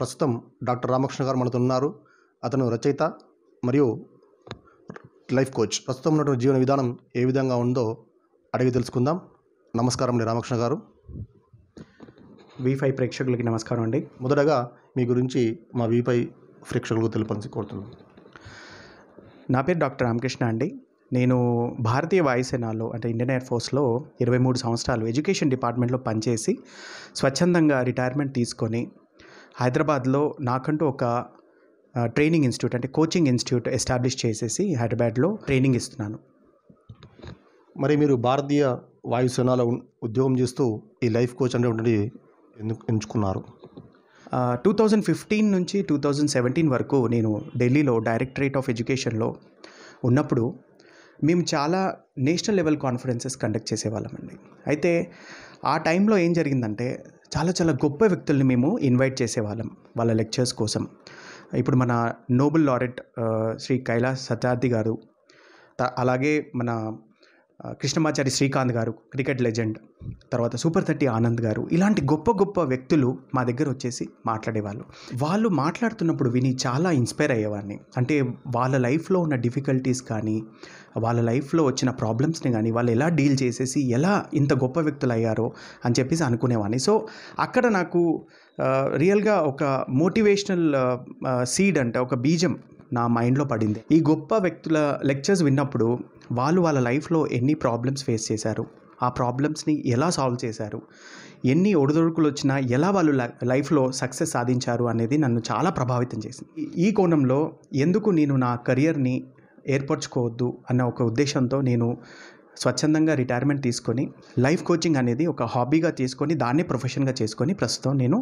ప్రస్తుతం డాక్టర్ రామకృష్ణ గారు మనతో ఉన్నారు అతను రచయిత మరియు లైఫ్ కోచ్ ప్రస్తుతం ఉన్నటువంటి జీవన విధానం ఏ విధంగా ఉందో అడిగి తెలుసుకుందాం నమస్కారం అండి రామకృష్ణ గారు వీఫై ప్రేక్షకులకి నమస్కారం అండి మొదటగా మీ గురించి మా వీఫై ప్రేక్షకులకు తెలుపని కోరుతున్నాను నా పేరు డాక్టర్ రామకృష్ణ అండి నేను భారతీయ వాయుసేనలో అంటే ఇండియన్ ఎయిర్ ఫోర్స్లో ఇరవై మూడు సంవత్సరాలు ఎడ్యుకేషన్ డిపార్ట్మెంట్లో పనిచేసి స్వచ్ఛందంగా రిటైర్మెంట్ తీసుకొని హైదరాబాద్లో నాకంటూ ఒక ట్రైనింగ్ ఇన్స్టిట్యూట్ అంటే కోచింగ్ ఇన్స్టిట్యూట్ ఎస్టాబ్లిష్ చేసేసి హైదరాబాద్లో ట్రైనింగ్ ఇస్తున్నాను మరి మీరు భారతీయ వాయుసేనలో ఉద్యోగం చేస్తూ ఈ లైఫ్ కోచ్ అనేటువంటి ఎందుకు ఎంచుకున్నారు టూ థౌజండ్ ఫిఫ్టీన్ నుంచి టూ థౌజండ్ సెవెంటీన్ వరకు నేను ఢిల్లీలో డైరెక్టరేట్ ఆఫ్ ఎడ్యుకేషన్లో ఉన్నప్పుడు మేము చాలా నేషనల్ లెవెల్ కాన్ఫరెన్సెస్ కండక్ట్ చేసేవాళ్ళమండి అయితే ఆ టైంలో ఏం జరిగిందంటే చాలా చాలా గొప్ప వ్యక్తుల్ని మేము ఇన్వైట్ చేసేవాళ్ళం వాళ్ళ లెక్చర్స్ కోసం ఇప్పుడు మన నోబెల్ లారెట్ శ్రీ కైలాస్ సత్యార్థి గారు అలాగే మన కృష్ణమాచారి శ్రీకాంత్ గారు క్రికెట్ లెజెండ్ తర్వాత సూపర్ థర్టీ ఆనంద్ గారు ఇలాంటి గొప్ప గొప్ప వ్యక్తులు మా దగ్గర వచ్చేసి మాట్లాడేవాళ్ళు వాళ్ళు మాట్లాడుతున్నప్పుడు విని చాలా ఇన్స్పైర్ అయ్యేవాడిని అంటే వాళ్ళ లైఫ్లో ఉన్న డిఫికల్టీస్ కానీ వాళ్ళ లైఫ్లో వచ్చిన ప్రాబ్లమ్స్ని కానీ వాళ్ళు ఎలా డీల్ చేసేసి ఎలా ఇంత గొప్ప వ్యక్తులు అయ్యారో అని చెప్పేసి అనుకునేవాడిని సో అక్కడ నాకు రియల్గా ఒక మోటివేషనల్ సీడ్ అంటే ఒక బీజం నా మైండ్లో పడింది ఈ గొప్ప వ్యక్తుల లెక్చర్స్ విన్నప్పుడు వాళ్ళు వాళ్ళ లైఫ్లో ఎన్ని ప్రాబ్లమ్స్ ఫేస్ చేశారు ఆ ప్రాబ్లమ్స్ని ఎలా సాల్వ్ చేశారు ఎన్ని ఒడిదొడుకులు వచ్చినా ఎలా వాళ్ళు లైఫ్లో సక్సెస్ సాధించారు అనేది నన్ను చాలా ప్రభావితం చేసింది ఈ కోణంలో ఎందుకు నేను నా కెరియర్ని ఏర్పరచుకోవద్దు అన్న ఒక ఉద్దేశంతో నేను స్వచ్ఛందంగా రిటైర్మెంట్ తీసుకొని లైఫ్ కోచింగ్ అనేది ఒక హాబీగా తీసుకొని దాన్నే ప్రొఫెషన్గా చేసుకొని ప్రస్తుతం నేను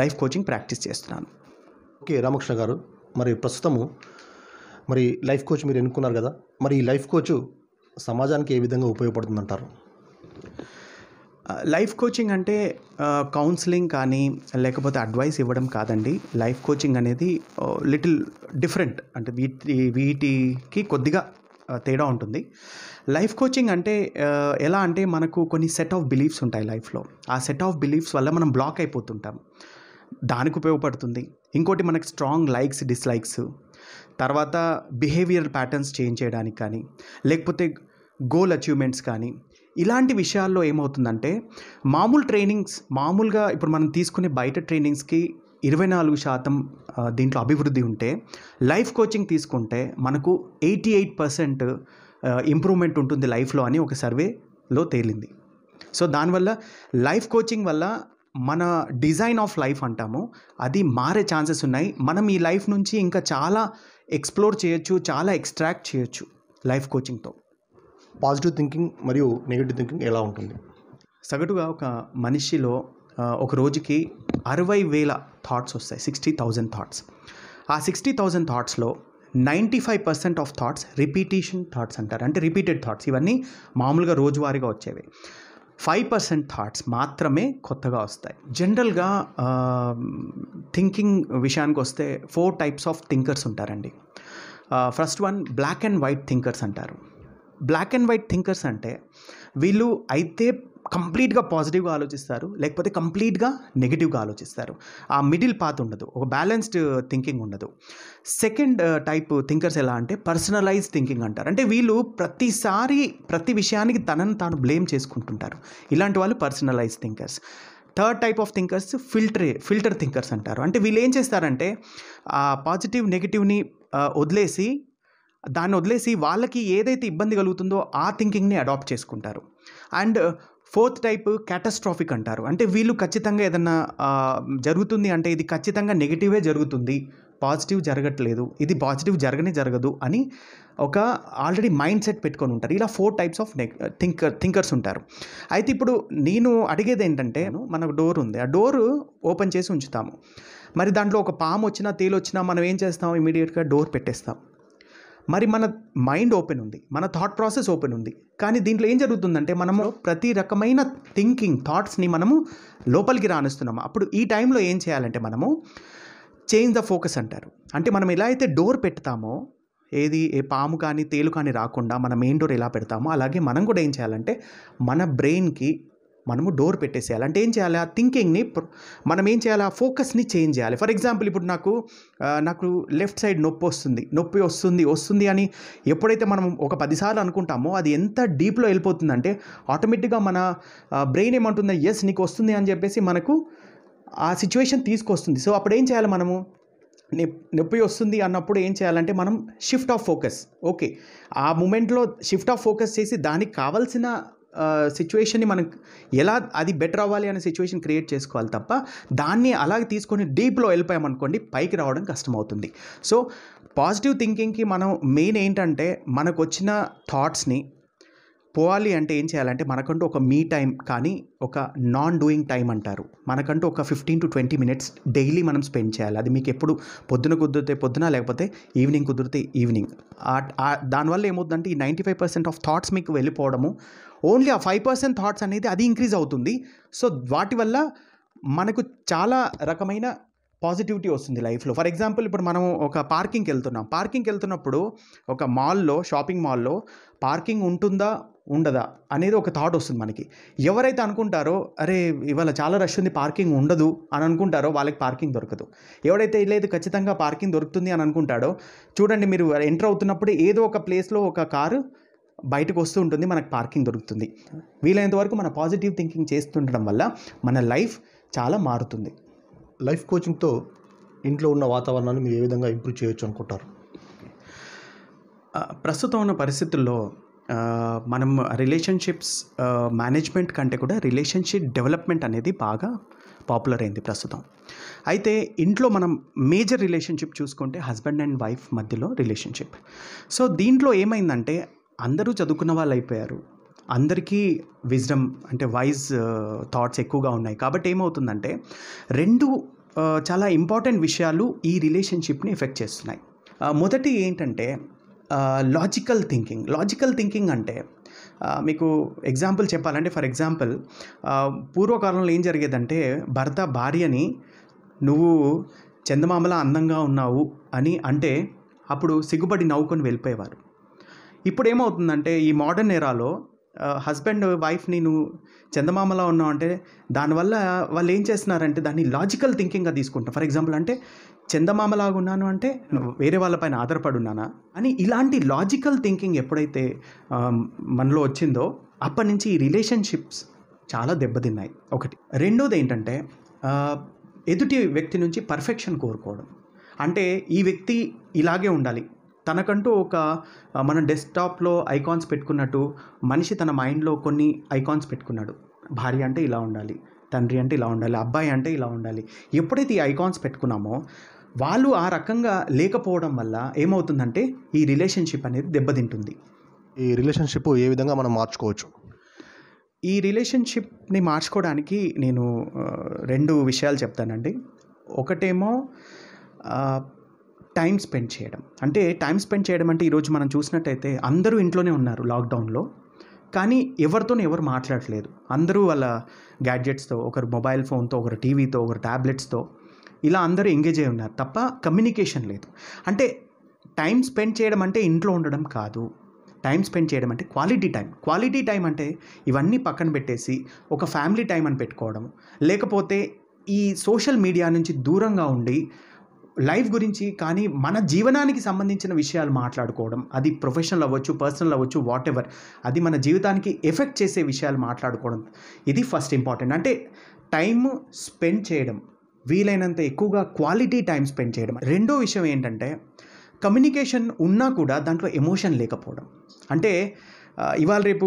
లైఫ్ కోచింగ్ ప్రాక్టీస్ చేస్తున్నాను ఓకే రామకృష్ణ గారు మరి ప్రస్తుతము మరి లైఫ్ కోచ్ మీరు ఎన్నుకున్నారు కదా మరి ఈ లైఫ్ కోచ్ సమాజానికి ఏ విధంగా ఉపయోగపడుతుందంటారు లైఫ్ కోచింగ్ అంటే కౌన్సిలింగ్ కానీ లేకపోతే అడ్వైస్ ఇవ్వడం కాదండి లైఫ్ కోచింగ్ అనేది లిటిల్ డిఫరెంట్ అంటే వీటి వీటికి కొద్దిగా తేడా ఉంటుంది లైఫ్ కోచింగ్ అంటే ఎలా అంటే మనకు కొన్ని సెట్ ఆఫ్ బిలీఫ్స్ ఉంటాయి లైఫ్లో ఆ సెట్ ఆఫ్ బిలీఫ్స్ వల్ల మనం బ్లాక్ అయిపోతుంటాం దానికి ఉపయోగపడుతుంది ఇంకోటి మనకు స్ట్రాంగ్ లైక్స్ డిస్లైక్స్ తర్వాత బిహేవియర్ ప్యాటర్న్స్ చేంజ్ చేయడానికి కానీ లేకపోతే గోల్ అచీవ్మెంట్స్ కానీ ఇలాంటి విషయాల్లో ఏమవుతుందంటే మామూలు ట్రైనింగ్స్ మామూలుగా ఇప్పుడు మనం తీసుకునే బయట ట్రైనింగ్స్కి ఇరవై నాలుగు శాతం దీంట్లో అభివృద్ధి ఉంటే లైఫ్ కోచింగ్ తీసుకుంటే మనకు ఎయిటీ ఎయిట్ పర్సెంట్ ఇంప్రూవ్మెంట్ ఉంటుంది లైఫ్లో అని ఒక సర్వేలో తేలింది సో దానివల్ల లైఫ్ కోచింగ్ వల్ల మన డిజైన్ ఆఫ్ లైఫ్ అంటాము అది మారే ఛాన్సెస్ ఉన్నాయి మనం ఈ లైఫ్ నుంచి ఇంకా చాలా ఎక్స్ప్లోర్ చేయొచ్చు చాలా ఎక్స్ట్రాక్ట్ చేయొచ్చు లైఫ్ కోచింగ్తో పాజిటివ్ థింకింగ్ మరియు నెగిటివ్ థింకింగ్ ఎలా ఉంటుంది సగటుగా ఒక మనిషిలో ఒక రోజుకి అరవై వేల థాట్స్ వస్తాయి సిక్స్టీ థౌజండ్ థాట్స్ ఆ సిక్స్టీ థౌజండ్ థాట్స్లో ninety five percent of thoughts repetition thoughts అంటారు అంటే రిపీటెడ్ థాట్స్ ఇవన్నీ మామూలుగా రోజువారీగా వచ్చేవి ఫైవ్ పర్సెంట్ థాట్స్ మాత్రమే కొత్తగా వస్తాయి జనరల్గా థింకింగ్ విషయానికి వస్తే ఫోర్ టైప్స్ ఆఫ్ థింకర్స్ ఉంటారండి first one black and white thinkers అంటారు బ్లాక్ అండ్ వైట్ థింకర్స్ అంటే వీళ్ళు అయితే కంప్లీట్గా పాజిటివ్గా ఆలోచిస్తారు లేకపోతే కంప్లీట్గా నెగిటివ్గా ఆలోచిస్తారు ఆ మిడిల్ పాత్ ఉండదు ఒక బ్యాలెన్స్డ్ థింకింగ్ ఉండదు సెకండ్ టైప్ థింకర్స్ ఎలా అంటే పర్సనలైజ్ థింకింగ్ అంటారు అంటే వీళ్ళు ప్రతిసారి ప్రతి విషయానికి తనను తాను బ్లేమ్ చేసుకుంటుంటారు ఇలాంటి వాళ్ళు personalise thinkers third type of thinkers filter filter thinkers అంటారు అంటే వీళ్ళు ఏం చేస్తారంటే ఆ పాజిటివ్ నెగిటివ్ని వదిలేసి దాన్ని వదిలేసి వాళ్ళకి ఏదైతే ఇబ్బంది కలుగుతుందో ఆ థింకింగ్ని అడాప్ట్ చేసుకుంటారు అండ్ ఫోర్త్ టైప్ క్యాటస్ట్రాఫిక్ అంటారు అంటే వీళ్ళు ఖచ్చితంగా ఏదన్నా జరుగుతుంది అంటే ఇది ఖచ్చితంగా నెగిటివే జరుగుతుంది పాజిటివ్ జరగట్లేదు ఇది పాజిటివ్ జరగనే జరగదు అని ఒక ఆల్రెడీ మైండ్ సెట్ పెట్టుకొని ఉంటారు ఇలా four types of thinker thinkers ఉంటారు అయితే ఇప్పుడు నేను అడిగేది ఏంటంటే మనకు డోర్ ఉంది ఆ డోర్ ఓపెన్ చేసి ఉంచుతాము మరి దాంట్లో ఒక పాము వచ్చినా తేలు వచ్చినా మనం ఏం చేస్తాం ఇమీడియట్గా డోర్ పెట్టేస్తాం మరి మన మైండ్ ఓపెన్ ఉంది మన థాట్ ప్రాసెస్ ఓపెన్ ఉంది కానీ దీంట్లో ఏం జరుగుతుందంటే మనము ప్రతి రకమైన థింకింగ్ థాట్స్ని మనము లోపలికి రానిస్తున్నాము అప్పుడు ఈ టైంలో ఏం చేయాలంటే మనము చేంజ్ ద ఫోకస్ అంటారు అంటే మనం ఎలా అయితే డోర్ పెడతామో ఏది ఏ పాము కానీ తేలు కానీ రాకుండా మన మెయిన్ డోర్ ఎలా పెడతామో అలాగే మనం కూడా ఏం చేయాలంటే మన బ్రెయిన్కి మనము డోర్ పెట్టేసేయాలి అంటే ఏం చేయాలి ఆ థింకింగ్ని మనం ఏం చేయాలి ఆ ఫోకస్ని చేంజ్ చేయాలి ఫర్ ఎగ్జాంపుల్ ఇప్పుడు నాకు నాకు లెఫ్ట్ సైడ్ నొప్పి వస్తుంది నొప్పి వస్తుంది వస్తుంది అని ఎప్పుడైతే మనం ఒక పదిసార్లు అనుకుంటామో అది ఎంత డీప్లో వెళ్ళిపోతుందంటే ఆటోమేటిక్గా మన బ్రెయిన్ ఏమంటుంది ఎస్ నీకు వస్తుంది అని చెప్పేసి మనకు ఆ సిచ్యువేషన్ తీసుకొస్తుంది సో అప్పుడు ఏం చేయాలి మనము నొప్పి వస్తుంది అన్నప్పుడు ఏం చేయాలంటే మనం షిఫ్ట్ ఆఫ్ ఫోకస్ ఓకే ఆ మూమెంట్లో షిఫ్ట్ ఆఫ్ ఫోకస్ చేసి దానికి కావాల్సిన సిచ్యువేషన్ని మనం ఎలా అది బెటర్ అవ్వాలి అనే సిచ్యువేషన్ క్రియేట్ చేసుకోవాలి తప్ప దాన్ని అలాగే తీసుకొని డీప్లో వెళ్ళిపోయామనుకోండి పైకి రావడం కష్టమవుతుంది సో పాజిటివ్ థింకింగ్కి మనం మెయిన్ ఏంటంటే మనకు వచ్చిన థాట్స్ని పోవాలి అంటే ఏం చేయాలంటే మనకంటూ ఒక మీ టైం కానీ ఒక నాన్ డూయింగ్ టైం అంటారు మనకంటూ ఒక fifteen to twenty minutes daily మనం స్పెండ్ చేయాలి అది మీకు ఎప్పుడు పొద్దున కుదిరితే పొద్దున లేకపోతే ఈవినింగ్ కుదిరితే ఈవినింగ్ దానివల్ల ఏమవుతుందంటే ఈ ninety five percent of thoughts మీకు వెళ్ళిపోవడము ఓన్లీ ఆ ఫైవ్ పర్సెంట్ థాట్స్ అనేది అది ఇంక్రీజ్ అవుతుంది సో వాటి వల్ల మనకు చాలా రకమైన పాజిటివిటీ వస్తుంది లైఫ్లో ఫర్ ఎగ్జాంపుల్ ఇప్పుడు మనం ఒక పార్కింగ్కి వెళ్తున్నాం పార్కింగ్కి వెళ్తున్నప్పుడు ఒక మాల్లో షాపింగ్ మాల్లో పార్కింగ్ ఉంటుందా ఉండదా అనేది ఒక థాట్ వస్తుంది మనకి ఎవరైతే అనుకుంటారో అరే ఇవాళ చాలా రష్ ఉంది పార్కింగ్ ఉండదు అని అనుకుంటారో వాళ్ళకి పార్కింగ్ దొరకదు ఎవడైతే లేదు ఖచ్చితంగా పార్కింగ్ దొరుకుతుంది అని అనుకుంటాడో చూడండి మీరు ఎంటర్ అవుతున్నప్పుడు ఏదో ఒక ప్లేస్లో ఒక కారు బయటకు వస్తూ ఉంటుంది మనకు పార్కింగ్ దొరుకుతుంది వీలైనంత వరకు మన పాజిటివ్ థింకింగ్ చేస్తుండడం వల్ల మన లైఫ్ చాలా మారుతుంది లైఫ్ కోచింగ్తో ఇంట్లో ఉన్న వాతావరణాన్ని మీరు ఏ విధంగా ఇంప్రూవ్ చేయొచ్చు అనుకుంటారు ప్రస్తుతం ఉన్న పరిస్థితుల్లో మనం రిలేషన్షిప్స్ మేనేజ్మెంట్ కంటే కూడా రిలేషన్షిప్ డెవలప్మెంట్ అనేది బాగా పాపులర్ అయింది ప్రస్తుతం అయితే ఇంట్లో మనం మేజర్ రిలేషన్షిప్ చూసుకుంటే హస్బెండ్ అండ్ వైఫ్ మధ్యలో రిలేషన్షిప్ సో దీంట్లో ఏమైందంటే అందరూ చదువుకున్న వాళ్ళు అయిపోయారు అందరికీ విజ్డమ్ అంటే వైజ్ థాట్స్ uh, ఎక్కువగా ఉన్నాయి కాబట్టి ఏమవుతుందంటే రెండు uh, చాలా ఇంపార్టెంట్ విషయాలు ఈ రిలేషన్షిప్ని ఎఫెక్ట్ చేస్తున్నాయి uh, మొదటి ఏంటంటే లాజికల్ థింకింగ్ లాజికల్ థింకింగ్ అంటే మీకు ఎగ్జాంపుల్ చెప్పాలంటే ఫర్ ఎగ్జాంపుల్ పూర్వకాలంలో ఏం జరిగేదంటే భర్త భార్యని నువ్వు చందమామలా అందంగా ఉన్నావు అని అంటే అప్పుడు సిగ్గుపడి నవ్వుకొని వెళ్ళిపోయేవారు ఇప్పుడు ఏమవుతుందంటే ఈ మోడర్న్ ఎరాలో హస్బెండ్ వైఫ్ని నువ్వు చందమామలా ఉన్నావు అంటే దానివల్ల వాళ్ళు ఏం చేస్తున్నారంటే దాన్ని లాజికల్ థింకింగ్గా తీసుకుంటాం ఫర్ ఎగ్జాంపుల్ అంటే చందమామలాగా ఉన్నాను అంటే వేరే వాళ్ళపైన ఆధారపడి ఉన్నానా అని ఇలాంటి లాజికల్ థింకింగ్ ఎప్పుడైతే మనలో వచ్చిందో అప్పటి నుంచి ఈ రిలేషన్షిప్స్ చాలా దెబ్బతిన్నాయి ఒకటి రెండోది ఏంటంటే ఎదుటి వ్యక్తి నుంచి పర్ఫెక్షన్ కోరుకోవడం అంటే ఈ వ్యక్తి ఇలాగే ఉండాలి తనకంటూ ఒక మన డెస్క్టాప్లో ఐకాన్స్ పెట్టుకున్నట్టు మనిషి తన మైండ్లో కొన్ని ఐకాన్స్ పెట్టుకున్నాడు భార్య అంటే ఇలా ఉండాలి తండ్రి అంటే ఇలా ఉండాలి అబ్బాయి అంటే ఇలా ఉండాలి ఎప్పుడైతే ఈ ఐకాన్స్ పెట్టుకున్నామో వాళ్ళు ఆ రకంగా లేకపోవడం వల్ల ఏమవుతుందంటే ఈ రిలేషన్షిప్ అనేది దెబ్బతింటుంది ఈ రిలేషన్షిప్ ఏ విధంగా మనం మార్చుకోవచ్చు ఈ రిలేషన్షిప్ని మార్చుకోవడానికి నేను రెండు విషయాలు చెప్తానండి ఒకటేమో టైం స్పెండ్ చేయడం అంటే టైం స్పెండ్ చేయడం అంటే ఈరోజు మనం చూసినట్టయితే అందరూ ఇంట్లోనే ఉన్నారు లాక్డౌన్లో కానీ ఎవరితోనే ఎవరు మాట్లాడలేదు అందరూ వాళ్ళ గ్యాడ్జెట్స్తో ఒకరు మొబైల్ ఫోన్తో ఒకరు టీవీతో ఒకరు ట్యాబ్లెట్స్తో ఇలా అందరూ ఎంగేజ్ అయి ఉన్నారు తప్ప కమ్యూనికేషన్ లేదు అంటే టైం స్పెండ్ చేయడం అంటే ఇంట్లో ఉండడం కాదు టైం స్పెండ్ చేయడం అంటే క్వాలిటీ టైం క్వాలిటీ టైం అంటే ఇవన్నీ పక్కన పెట్టేసి ఒక ఫ్యామిలీ టైం అని పెట్టుకోవడం లేకపోతే ఈ సోషల్ మీడియా నుంచి దూరంగా ఉండి లైఫ్ గురించి కానీ మన జీవనానికి సంబంధించిన విషయాలు మాట్లాడుకోవడం అది ప్రొఫెషనల్ అవ్వచ్చు పర్సనల్ అవ్వచ్చు వాట్ ఎవర్ అది మన జీవితానికి ఎఫెక్ట్ చేసే విషయాలు మాట్లాడుకోవడం ఇది ఫస్ట్ ఇంపార్టెంట్ అంటే టైం స్పెండ్ చేయడం వీలైనంత ఎక్కువగా క్వాలిటీ టైం స్పెండ్ చేయడం రెండో విషయం ఏంటంటే కమ్యూనికేషన్ ఉన్నా కూడా దాంట్లో ఎమోషన్ లేకపోవడం అంటే ఇవాళ రేపు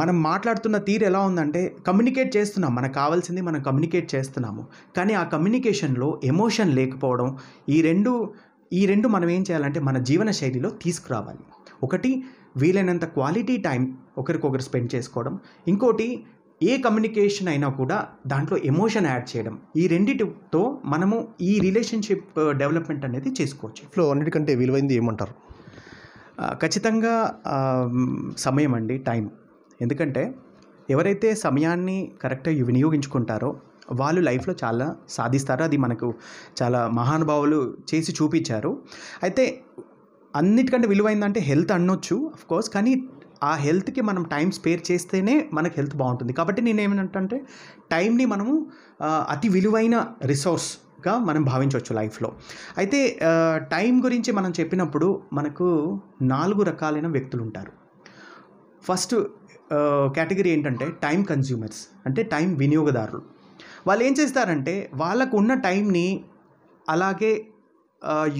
మనం మాట్లాడుతున్న తీరు ఎలా ఉందంటే కమ్యూనికేట్ చేస్తున్నాం మనకు కావాల్సింది మనం కమ్యూనికేట్ చేస్తున్నాము కానీ ఆ కమ్యూనికేషన్లో ఎమోషన్ లేకపోవడం ఈ రెండు ఈ రెండు మనం ఏం చేయాలంటే మన జీవన శైలిలో తీసుకురావాలి ఒకటి వీలైనంత క్వాలిటీ టైం ఒకరికొకరు స్పెండ్ చేసుకోవడం ఇంకోటి ఏ కమ్యూనికేషన్ అయినా కూడా దాంట్లో ఎమోషన్ యాడ్ చేయడం ఈ రెండిటితో మనము ఈ రిలేషన్షిప్ డెవలప్మెంట్ అనేది చేసుకోవచ్చు ఫ్లో అన్నిటికంటే విలువైంది ఏమంటారు ఖచ్చితంగా సమయం అండి టైం ఎందుకంటే ఎవరైతే సమయాన్ని కరెక్ట్గా వినియోగించుకుంటారో వాళ్ళు లైఫ్లో చాలా సాధిస్తారు అది మనకు చాలా మహానుభావులు చేసి చూపించారు అయితే అన్నిటికంటే విలువైందంటే హెల్త్ అనొచ్చు కోర్స్ కానీ ఆ హెల్త్కి మనం టైం స్పేర్ చేస్తేనే మనకు హెల్త్ బాగుంటుంది కాబట్టి నేను ఏమంటే టైంని మనము అతి విలువైన రిసోర్స్ మనం భావించవచ్చు లైఫ్లో అయితే టైం గురించి మనం చెప్పినప్పుడు మనకు నాలుగు రకాలైన వ్యక్తులు ఉంటారు ఫస్ట్ కేటగిరీ ఏంటంటే టైం కన్జ్యూమర్స్ అంటే టైం వినియోగదారులు వాళ్ళు ఏం చేస్తారంటే వాళ్ళకు ఉన్న టైంని అలాగే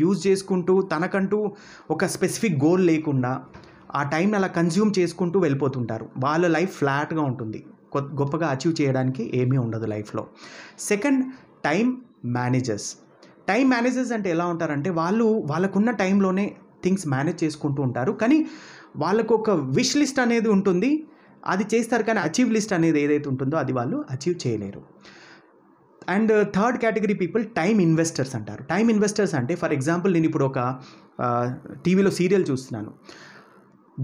యూజ్ చేసుకుంటూ తనకంటూ ఒక స్పెసిఫిక్ గోల్ లేకుండా ఆ టైంని అలా కన్జ్యూమ్ చేసుకుంటూ వెళ్ళిపోతుంటారు వాళ్ళ లైఫ్ ఫ్లాట్గా ఉంటుంది గొప్పగా అచీవ్ చేయడానికి ఏమీ ఉండదు లైఫ్లో second time managers time managers అంటే ఎలా ఉంటారంటే వాళ్ళు వాళ్ళకున్న టైంలోనే థింగ్స్ మేనేజ్ చేసుకుంటూ ఉంటారు కానీ వాళ్ళకు ఒక విష్ లిస్ట్ అనేది ఉంటుంది అది చేస్తారు కానీ అచీవ్ లిస్ట్ అనేది ఏదైతే ఉంటుందో అది వాళ్ళు అచీవ్ చేయలేరు and third category people time investors అంటారు టైం ఇన్వెస్టర్స్ అంటే ఫర్ ఎగ్జాంపుల్ నేను ఇప్పుడు ఒక టీవీలో uh, సీరియల్ చూస్తున్నాను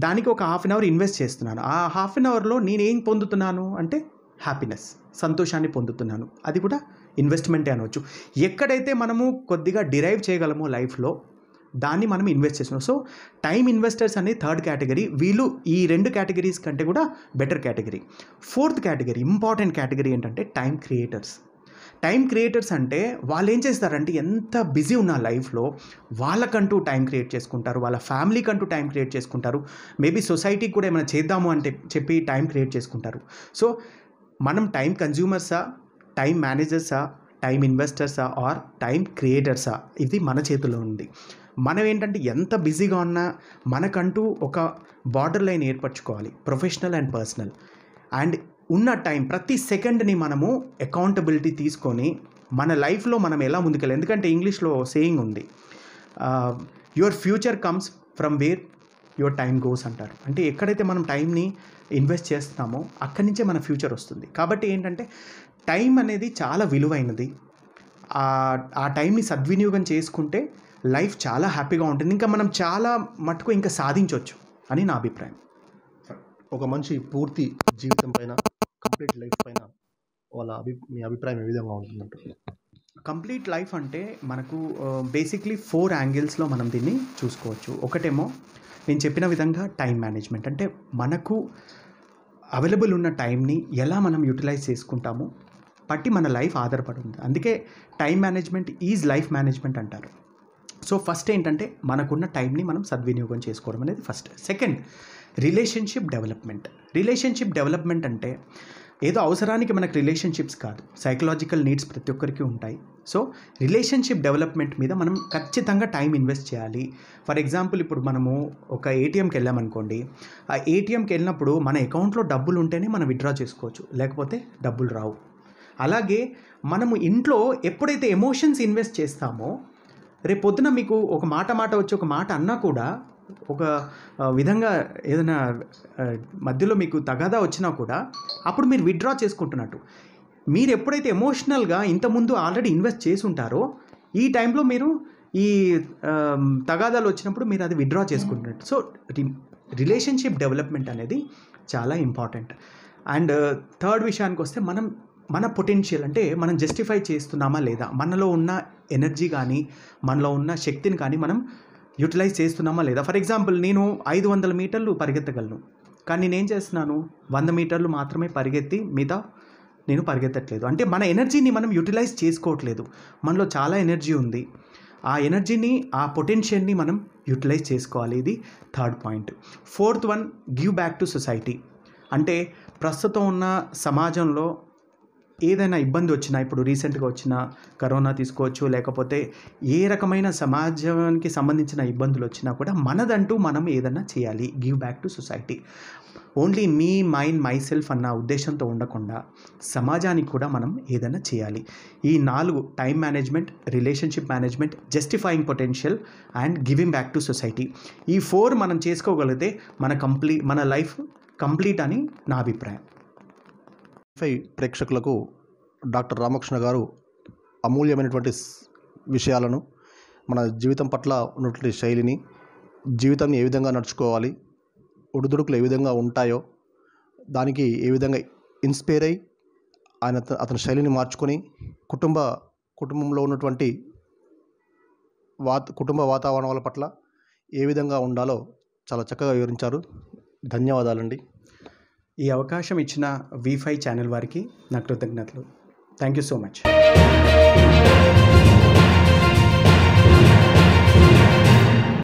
దానికి ఒక హాఫ్ అన్ అవర్ ఇన్వెస్ట్ చేస్తున్నాను ఆ హాఫ్ అన్ అవర్లో నేను ఏం పొందుతున్నాను అంటే హ్యాపీనెస్ సంతోషాన్ని పొందుతున్నాను అది కూడా ఇన్వెస్ట్మెంటే అనవచ్చు ఎక్కడైతే మనము కొద్దిగా డిరైవ్ చేయగలమో లైఫ్లో దాన్ని మనం ఇన్వెస్ట్ చేస్తున్నాం సో టైం ఇన్వెస్టర్స్ అనేది థర్డ్ కేటగిరీ వీళ్ళు ఈ రెండు కేటగిరీస్ కంటే కూడా better category fourth category important category ఏంటంటే టైం క్రియేటర్స్ టైం క్రియేటర్స్ అంటే వాళ్ళు ఏం చేస్తారంటే ఎంత బిజీ ఉన్న లైఫ్లో వాళ్ళకంటూ టైం క్రియేట్ చేసుకుంటారు వాళ్ళ ఫ్యామిలీకి అంటూ టైం క్రియేట్ చేసుకుంటారు మేబీ సొసైటీకి కూడా ఏమైనా చేద్దాము అంటే చెప్పి టైం క్రియేట్ చేసుకుంటారు సో మనం టైం కన్జ్యూమర్సా టైం మేనేజర్సా టైం ఇన్వెస్టర్సా ఆర్ టైం క్రియేటర్సా ఇది మన చేతిలో ఉంది మనం ఏంటంటే ఎంత బిజీగా ఉన్నా మనకంటూ ఒక బార్డర్ లైన్ ఏర్పరచుకోవాలి ప్రొఫెషనల్ అండ్ పర్సనల్ అండ్ ఉన్న టైం ప్రతి సెకండ్ని మనము అకౌంటబిలిటీ తీసుకొని మన లైఫ్లో మనం ఎలా ముందుకెళ్ళాలి ఎందుకంటే ఇంగ్లీష్లో సేయింగ్ ఉంది your future comes from where your time goes అంటారు అంటే ఎక్కడైతే మనం టైంని ఇన్వెస్ట్ చేస్తున్నామో అక్కడి నుంచే మన ఫ్యూచర్ వస్తుంది కాబట్టి ఏంటంటే టైం అనేది చాలా విలువైనది ఆ టైంని సద్వినియోగం చేసుకుంటే లైఫ్ చాలా హ్యాపీగా ఉంటుంది ఇంకా మనం చాలా మటుకు ఇంకా సాధించవచ్చు అని నా అభిప్రాయం ఒక మనిషి పూర్తి జీవితం పైన కంప్లీట్ లైఫ్ పైన వాళ్ళ అభి మీ అభిప్రాయం ఏ విధంగా ఉంటుందంట కంప్లీట్ లైఫ్ అంటే మనకు బేసిక్లీ ఫోర్ యాంగిల్స్లో మనం దీన్ని చూసుకోవచ్చు ఒకటేమో నేను చెప్పిన విధంగా టైం మేనేజ్మెంట్ అంటే మనకు అవైలబుల్ ఉన్న టైంని ఎలా మనం యూటిలైజ్ చేసుకుంటామో బట్టి మన లైఫ్ ఆధారపడి ఉంది అందుకే time management is life management అంటారు సో ఫస్ట్ ఏంటంటే మనకున్న టైంని మనం సద్వినియోగం చేసుకోవడం అనేది first second relationship development relationship development అంటే ఏదో అవసరానికి మనకు రిలేషన్షిప్స్ కాదు సైకలాజికల్ నీడ్స్ ప్రతి ఒక్కరికి ఉంటాయి సో రిలేషన్షిప్ డెవలప్మెంట్ మీద మనం ఖచ్చితంగా టైం ఇన్వెస్ట్ చేయాలి ఫర్ ఎగ్జాంపుల్ ఇప్పుడు మనము ఒక ఏటీఎంకి వెళ్ళామనుకోండి ఆ ఏటీఎంకి వెళ్ళినప్పుడు మన అకౌంట్లో డబ్బులు ఉంటేనే మనం విత్డ్రా చేసుకోవచ్చు లేకపోతే డబ్బులు రావు అలాగే మనము ఇంట్లో ఎప్పుడైతే ఎమోషన్స్ ఇన్వెస్ట్ చేస్తామో రేపు పొద్దున మీకు ఒక మాట మాట వచ్చి ఒక మాట అన్నా కూడా ఒక విధంగా ఏదైనా మధ్యలో మీకు తగాదా వచ్చినా కూడా అప్పుడు మీరు విత్డ్రా చేసుకుంటున్నట్టు మీరు ఎప్పుడైతే ఎమోషనల్గా ఇంతకుముందు ఆల్రెడీ ఇన్వెస్ట్ చేసి ఉంటారో ఈ టైంలో మీరు ఈ తగాదాలు వచ్చినప్పుడు మీరు అది విత్డ్రా చేసుకుంటున్నట్టు సో రిలేషన్షిప్ డెవలప్మెంట్ అనేది చాలా ఇంపార్టెంట్ అండ్ థర్డ్ విషయానికి వస్తే మనం మన పొటెన్షియల్ అంటే మనం జస్టిఫై చేస్తున్నామా లేదా మనలో ఉన్న ఎనర్జీ కానీ మనలో ఉన్న శక్తిని కానీ మనం యూటిలైజ్ చేస్తున్నామా లేదా ఫర్ ఎగ్జాంపుల్ నేను ఐదు వందల మీటర్లు పరిగెత్తగలను కానీ నేనేం చేస్తున్నాను వంద మీటర్లు మాత్రమే పరిగెత్తి మిగతా నేను పరిగెత్తట్లేదు అంటే మన ఎనర్జీని మనం యూటిలైజ్ చేసుకోవట్లేదు మనలో చాలా ఎనర్జీ ఉంది ఆ ఎనర్జీని ఆ పొటెన్షియల్ని మనం యూటిలైజ్ చేసుకోవాలి ఇది third point fourth one give back to society అంటే ప్రస్తుతం ఉన్న సమాజంలో ఏదైనా ఇబ్బంది వచ్చినా ఇప్పుడు రీసెంట్గా వచ్చిన కరోనా తీసుకోవచ్చు లేకపోతే ఏ రకమైన సమాజానికి సంబంధించిన ఇబ్బందులు వచ్చినా కూడా మనదంటూ మనం ఏదైనా చేయాలి give back to society only me mind myself అన్న ఉద్దేశంతో ఉండకుండా సమాజానికి కూడా మనం ఏదైనా చేయాలి ఈ నాలుగు time management relationship management justifying potential and giving back to society ఈ ఫోర్ మనం చేసుకోగలిగితే మన కంప్లీ మన లైఫ్ కంప్లీట్ అని నా అభిప్రాయం ఫై ప్రేక్షకులకు డాక్టర్ రామకృష్ణ గారు అమూల్యమైనటువంటి విషయాలను మన జీవితం పట్ల ఉన్నటువంటి శైలిని జీవితాన్ని ఏ విధంగా నడుచుకోవాలి ఒడిదుడుకులు ఏ విధంగా ఉంటాయో దానికి ఏ విధంగా ఇన్స్పైర్ అయి ఆయన అతని శైలిని మార్చుకొని కుటుంబ కుటుంబంలో ఉన్నటువంటి వాత కుటుంబ వాతావరణాల పట్ల ఏ విధంగా ఉండాలో చాలా చక్కగా వివరించారు ధన్యవాదాలండి ఈ అవకాశం ఇచ్చిన వీఫై ఛానల్ వారికి నా కృతజ్ఞతలు థ్యాంక్ యూ సో మచ్